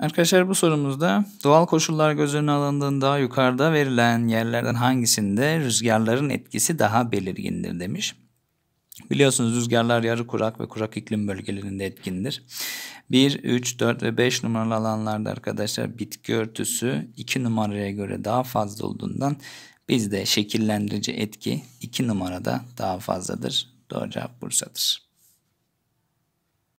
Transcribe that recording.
Arkadaşlar bu sorumuzda doğal koşullar göz önüne alındığında yukarıda verilen yerlerden hangisinde rüzgarların etkisi daha belirgindir demiş. Biliyorsunuz rüzgarlar yarı kurak ve kurak iklim bölgelerinde etkindir. 1, 3, 4 ve 5 numaralı alanlarda arkadaşlar bitki örtüsü 2 numaraya göre daha fazla olduğundan bizde şekillendirici etki 2 numarada daha fazladır. Doğru cevap Bursa'dır.